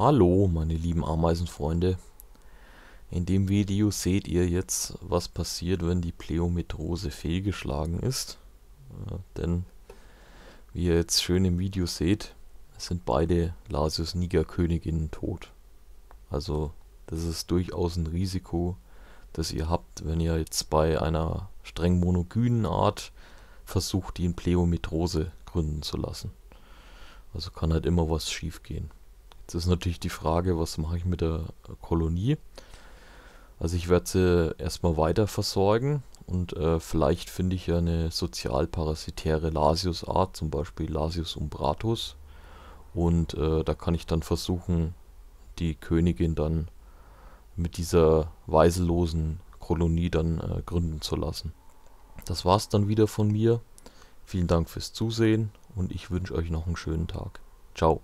Hallo, meine lieben Ameisenfreunde. In dem Video seht ihr jetzt, was passiert, wenn die Pleometrose fehlgeschlagen ist. Äh, denn, wie ihr jetzt schön im Video seht, sind beide Lasius Niger Königinnen tot. Also, das ist durchaus ein Risiko, das ihr habt, wenn ihr jetzt bei einer streng monogynen Art versucht, die in Pleometrose gründen zu lassen. Also kann halt immer was schief gehen. Jetzt ist natürlich die Frage, was mache ich mit der Kolonie? Also ich werde sie erstmal weiter versorgen und äh, vielleicht finde ich ja eine sozialparasitäre Lasius-Art, zum Beispiel Lasius umbratus. Und äh, da kann ich dann versuchen, die Königin dann mit dieser weiselosen Kolonie dann äh, gründen zu lassen. Das war's dann wieder von mir. Vielen Dank fürs Zusehen und ich wünsche euch noch einen schönen Tag. Ciao.